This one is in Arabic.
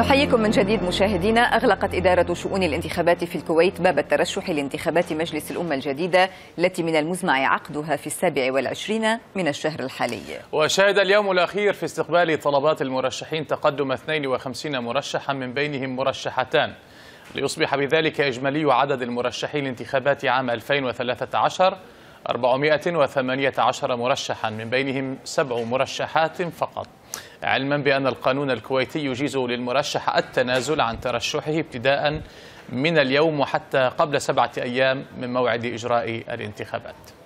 نحييكم من جديد مشاهدينا أغلقت إدارة شؤون الانتخابات في الكويت باب الترشح لانتخابات مجلس الأمة الجديدة التي من المزمع عقدها في السابع والعشرين من الشهر الحالي وشهد اليوم الأخير في استقبال طلبات المرشحين تقدم 52 مرشحا من بينهم مرشحتان ليصبح بذلك إجمالي عدد المرشحين لانتخابات عام 2013 418 مرشحا من بينهم سبع مرشحات فقط علما بأن القانون الكويتي يجيز للمرشح التنازل عن ترشحه ابتداء من اليوم وحتى قبل سبعة أيام من موعد إجراء الانتخابات